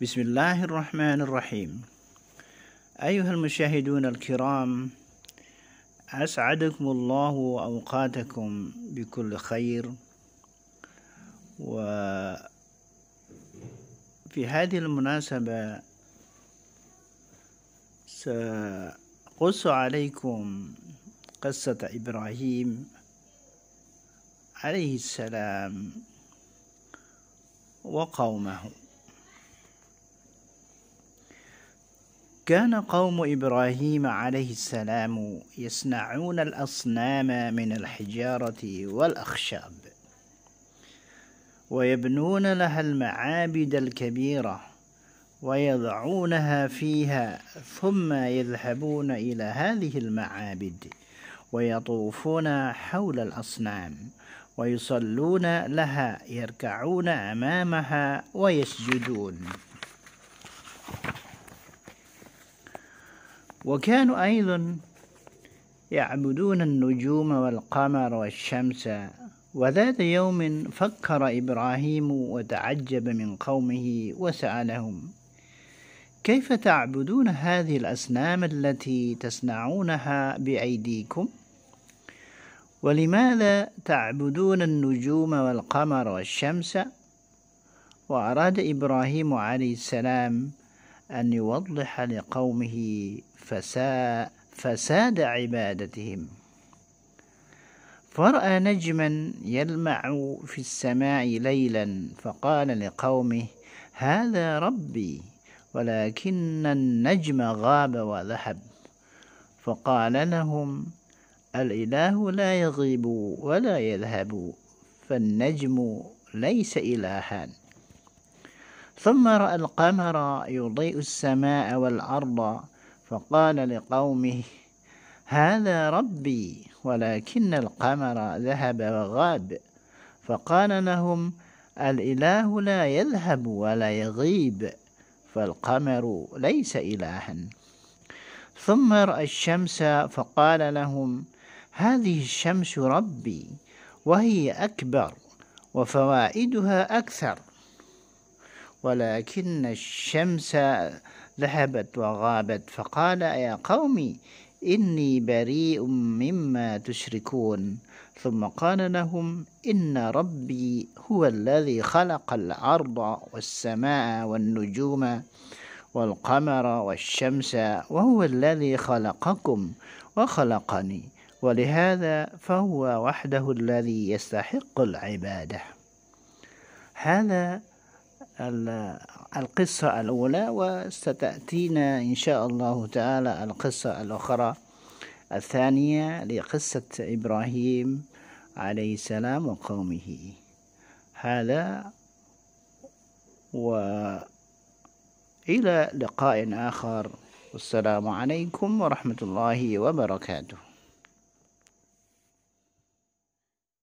بسم الله الرحمن الرحيم أيها المشاهدون الكرام أسعدكم الله وأوقاتكم بكل خير وفي هذه المناسبة سأقص عليكم قصة إبراهيم عليه السلام وقومه كان قوم إبراهيم عليه السلام يصنعون الأصنام من الحجارة والأخشاب ويبنون لها المعابد الكبيرة ويضعونها فيها ثم يذهبون إلى هذه المعابد ويطوفون حول الأصنام ويصلون لها يركعون أمامها ويسجدون وكانوا أيضا يعبدون النجوم والقمر والشمس وذات يوم فكر إبراهيم وتعجب من قومه وسألهم كيف تعبدون هذه الأصنام التي تصنعونها بأيديكم؟ ولماذا تعبدون النجوم والقمر والشمس؟ وأراد إبراهيم عليه السلام أن يوضح لقومه فساء فساد عبادتهم فرأى نجما يلمع في السماء ليلا فقال لقومه هذا ربي ولكن النجم غاب وذهب فقال لهم الإله لا يغيب ولا يذهب فالنجم ليس إلها ثم رأى القمر يضيء السماء والأرض فقال لقومه هذا ربي ولكن القمر ذهب وغاب فقال لهم الإله لا يذهب ولا يغيب فالقمر ليس إلها ثم رأى الشمس فقال لهم هذه الشمس ربي وهي أكبر وفوائدها أكثر ولكن الشمس ذهبت وغابت فقال يا قومي إني بريء مما تشركون ثم قال لهم إن ربي هو الذي خلق الأرض والسماء والنجوم والقمر والشمس وهو الذي خلقكم وخلقني ولهذا فهو وحده الذي يستحق العبادة هذا القصة الأولى وستأتينا إن شاء الله تعالى القصة الأخرى الثانية لقصة إبراهيم عليه السلام وقومه هذا وإلى لقاء آخر والسلام عليكم ورحمة الله وبركاته